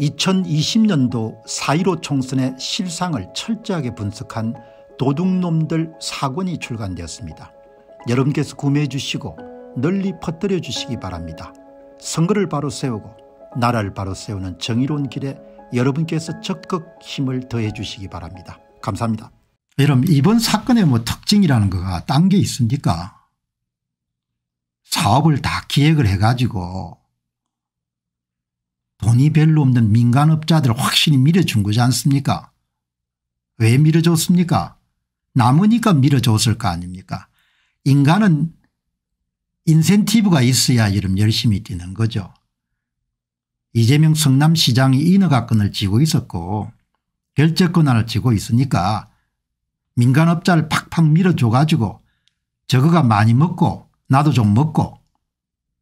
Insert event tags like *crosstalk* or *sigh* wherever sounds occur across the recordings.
2020년도 4.15 총선의 실상을 철저하게 분석한 도둑놈들 사권이 출간되었습니다. 여러분께서 구매해 주시고 널리 퍼뜨려 주시기 바랍니다. 선거를 바로 세우고 나라를 바로 세우는 정의로운 길에 여러분께서 적극 힘을 더해 주시기 바랍니다. 감사합니다. 여러분 이번 사건의 뭐 특징이라는 거가 딴 게 있습니까 사업을 다 기획을 해가지고 돈이 별로 없는 민간업자들 확실히 밀어준 거지 않습니까 왜 밀어줬습니까 남으니까 밀어줬을 거 아닙니까 인간은 인센티브가 있어야 이름 열심히 뛰는 거죠. 이재명 성남시장이 인허가권을 쥐고 있었고 결제권한을 쥐고 있으니까 민간업자를 팍팍 밀어줘 가지고 저거가 많이 먹고 나도 좀 먹고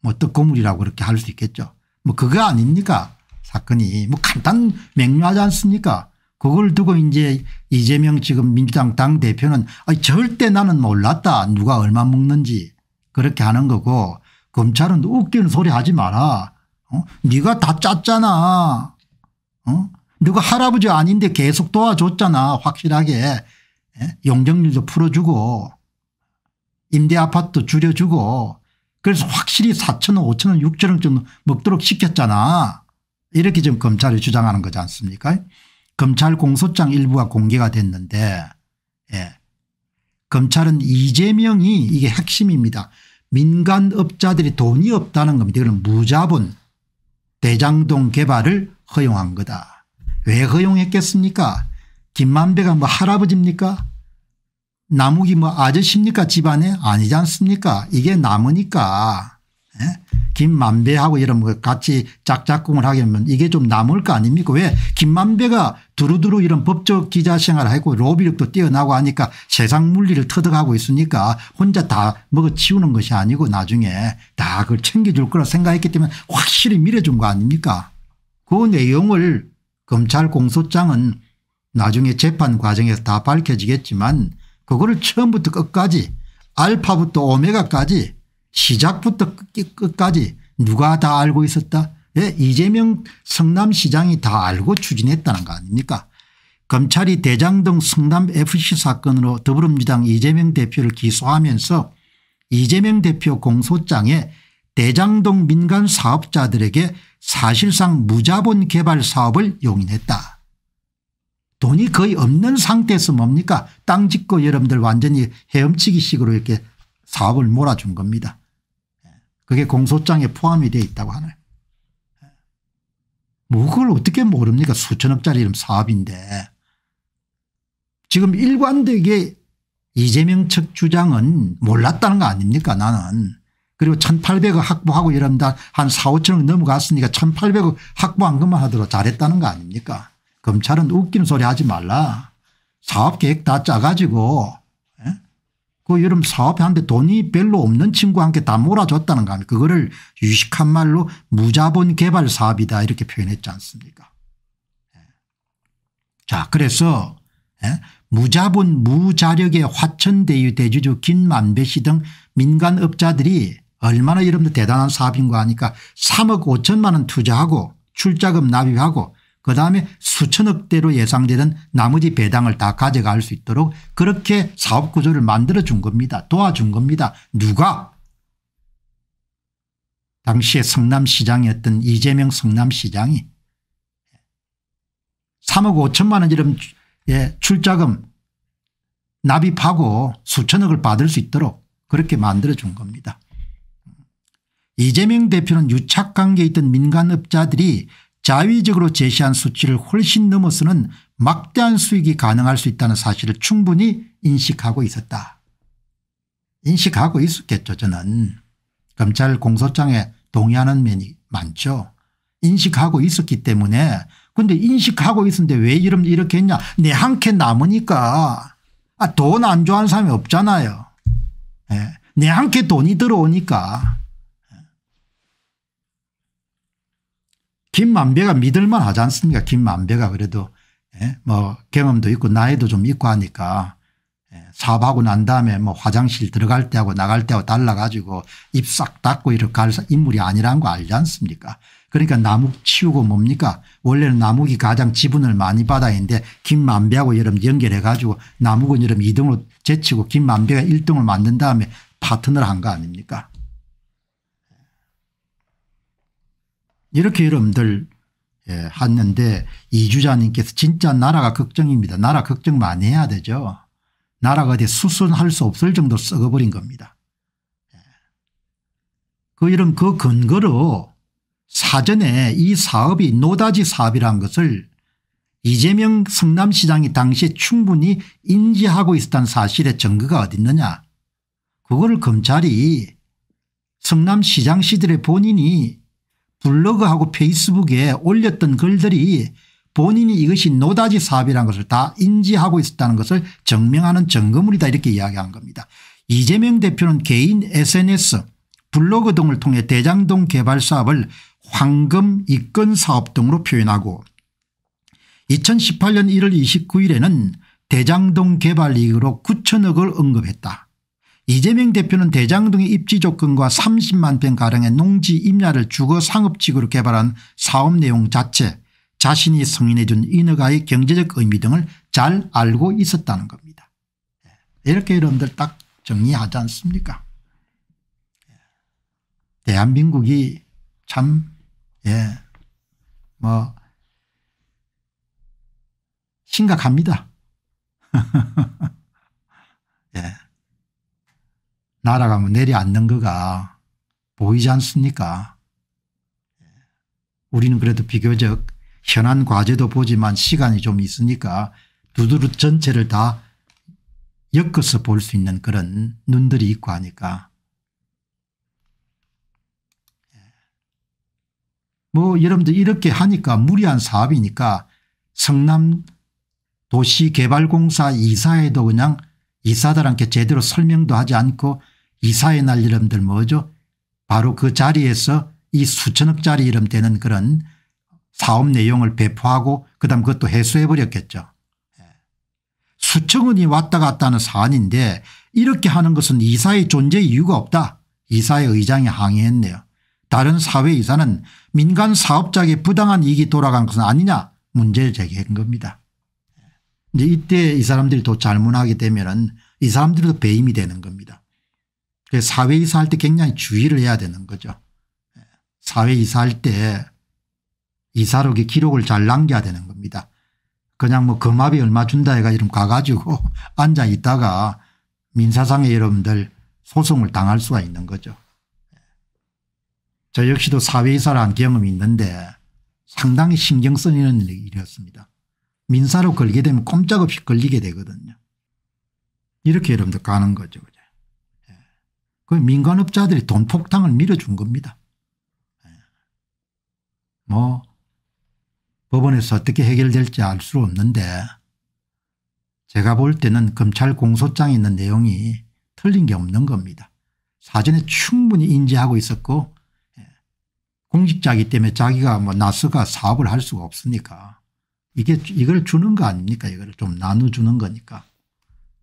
뭐 떡고물이라고 그렇게 할 수 있겠죠. 뭐 그거 아닙니까 사건이 뭐 간단 맹료하지 않습니까 그걸 두고 이제 이재명 지금 민주당 당대표는 아니 절대 나는 몰랐다 누가 얼마 먹는지 그렇게 하는 거고 검찰은 웃기는 소리 하지 마라 어? 네가 다 짰잖아 어? 누가 할아버지 아닌데 계속 도와줬잖아 확실하게 예? 용적률도 풀어주고 임대아파트 줄여주고 그래서 확실히 4천원 5천원 6천원 정도 먹도록 시켰잖아. 이렇게 지금 검찰이 주장하는 거지 않습니까 검찰 공소장 일부가 공개가 됐는데 예. 검찰은 이재명이 이게 핵심입니다. 민간업자들이 돈이 없다는 겁니다. 이건 무자본 대장동 개발을 허용한 거다. 왜 허용했겠습니까 김만배가 뭐 할아버지입니까 나무기 뭐 아저씨입니까 집안에 아니지 않습니까 이게 나무니까 예? 김만배하고 이런 거 같이 짝짝꿍을 하게 되면 이게 좀 남을 거 아닙니까 왜 김만배가 두루두루 이런 법적 기자 생활을 하고 로비력도 뛰어나고 하니까 세상 물리를 터득하고 있으니까 혼자 다 먹어치우는 것이 아니고 나중에 다 그걸 챙겨줄 거라 생각했기 때문에 확실히 밀어준 거 아닙니까 그 내용을 검찰 공소장은 나중에 재판 과정에서 다 밝혀지겠지만 그거를 처음부터 끝까지 알파부터 오메가까지 시작부터 끝까지 누가 다 알고 있었다 예, 이재명 성남시장이 다 알고 추진했다는 거 아닙니까 검찰이 대장 동 성남 fc 사건으로 더불어민주당 이재명 대표를 기소하면서 이재명 대표 공소장에 대장동 민간 사업자들에게 사실상 무자본 개발 사업을 용인했다. 돈이 거의 없는 상태에서 뭡니까 땅 짓고 여러분들 완전히 헤엄치기 식으로 이렇게 사업을 몰아준 겁니다. 그게 공소장에 포함이 되어 있다고 하요뭐 그걸 어떻게 모릅니까 수천억짜리 이런 사업인데 지금 일관되게 이재명 측 주장은 몰랐다는 거 아닙니까 나는 그리고 1800억 확보하고 이러면 한 4, 5천억 넘어갔으니까 1800억 확보한 것만 하더라도 잘했다는 거 아닙니까 검찰은 웃기는 소리 하지 말라. 사업계획 다 짜가지고 예? 그 여름 사업하는데 돈이 별로 없는 친구한테 다 몰아줬다는 거 아닙니까 그거를 유식한 말로 무자본 개발 사업이다 이렇게 표현했지 않습니까 예. 자 그래서 예? 무자본 무자력의 화천대유 대주주 김만배 씨 등 민간업자들이 얼마나 여러분들 대단한 사업인 거 아니까 3억 5천만 원 투자하고 출자금 납입하고 그다음에 수천억 대로 예상되는 나머지 배당을 다 가져갈 수 있도록 그렇게 사업 구조를 만들어 준 겁니다. 도와준 겁니다. 누가 당시에 성남시장이었던 이재명 성남시장이 3억 5천만 원 이름 출자금 납입하고 수천억을 받을 수 있도록 그렇게 만들어준 겁니다. 이재명 대표는 유착관계에 있던 민간업자들이 자위적으로 제시한 수치를 훨씬 넘어서는 막대한 수익이 가능할 수 있다는 사실을 충분히 인식하고 있었다. 인식하고 있었겠죠 저는. 검찰 공소장에 동의하는 면이 많죠. 인식하고 있었기 때문에 근데 인식하고 있었는데 왜 이름 이렇게 했냐 내한캔 네, 남으니까 아, 돈 안 좋아하는 사람이 없잖아요. 예. 네. 내한테 돈이 들어오니까 김만배가 믿을만 하지 않습니까 김만배가 그래도 예? 뭐 경험도 있고 나이도 좀 있고 하니까 예? 사업하고 난 다음에 뭐 화장실 들어갈 때하고 나갈 때하고 달라가지고 입싹 닫고 이렇게 갈 인물이 아니라는 거 알지 않습니까 그러니까 나무 치우고 뭡니까 원래는 나무기 가장 지분을 많이 받아야 하는데 김만배하고 여름 연결해 가지고 나무군 여름 2등으로 제치고 김만배가 1등을 만든 다음에 파트너를 한 거 아닙니까 이렇게 여러분들 예, 하는데 이주자님께서 진짜 나라가 걱정입니다. 나라 걱정 많이 해야 되죠. 나라가 어디 수순할 수 없을 정도로 썩어버린 겁니다. 예. 그 이런 그 근거로 사전에 이 사업이 노다지 사업이란 것을 이재명 성남시장이 당시에 충분히 인지하고 있었다는 사실의 증거가 어디 있느냐. 그걸 검찰이 성남시장 시들의 본인이 블로그하고 페이스북에 올렸던 글들이 본인이 이것이 노다지 사업이라는 것을 다 인지하고 있었다는 것을 증명하는 증거물이다 이렇게 이야기한 겁니다. 이재명 대표는 개인 sns 블로그 등을 통해 대장동 개발 사업을 황금 이권 사업 등으로 표현하고 2018년 1월 29일에는 대장동 개발 이익으로 9천억을 언급했다. 이재명 대표는 대장 등의 입지 조건과 30만 평가량의 농지 임야를 주거 상업지구로 개발한 사업 내용 자체 자신이 승인해 준 인허가의 경제적 의미 등을 잘 알고 있었다는 겁니다. 예. 이렇게 여러분들 딱 정리하지 않습니까 예. 대한민국이 참예뭐 심각합니다. *laughs* 날아가면 뭐 내려앉는 거가 보이지 않습니까 우리는 그래도 비교적 현안 과제도 보지만 시간이 좀 있으니까 두드릇 전체를 다 엮어서 볼 수 있는 그런 눈들이 있고 하니까 뭐 여러분들 이렇게 하니까 무리한 사업이니까 성남 도시개발공사 이사에도 그냥 이사들한테 제대로 설명도 하지 않고 이사에 날 이름들 뭐죠 바로 그 자리에서 이 수천억짜리 이름 되는 그런 사업 내용을 배포하고 그다음 그것도 해소해 버렸겠죠. 예. 수천 원이 왔다 갔다 하는 사안인데 이렇게 하는 것은 이사의 존재 이유가 없다. 이사의 의장이 항의했네요. 다른 사회 이사는 민간 사업자에게 부당한 이익이 돌아간 것은 아니냐 문제를 제기한 겁니다. 이제 예. 이때 이 사람들이 더 잘못하게 되면 이 사람들도 배임이 되는 겁니다. 그 사회 이사할 때 굉장히 주의를 해야 되는 거죠. 예. 사회 이사할 때 이사록의 기록을 잘 남겨야 되는 겁니다. 그냥 뭐 금압이 얼마 준다 해가 지름 가가지고 *laughs* 앉아 있다가 민사상에 여러분들 소송을 당할 수가 있는 거죠. 예. 저 역시도 사회이사를 한 경험이 있는데 상당히 신경 쓰이는 일이었습니다. 민사로 걸게 되면 꼼짝없이 걸리게 되거든요. 이렇게 여러분들 가는 거죠. 그냥. 그 민간업자들이 돈 폭탄을 밀어준 겁니다. 예. 뭐 법원에서 어떻게 해결될지 알 수 없는데 제가 볼 때는 검찰 공소장에 있는 내용이 틀린 게 없는 겁니다. 사전에 충분히 인지하고 있었고 예. 공직자이기 때문에 자기가 뭐 나서가 사업을 할 수가 없으니까 이게 이걸 주는 거 아닙니까 이걸 좀 나눠주는 거니까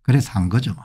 그래서 한 거죠 뭐.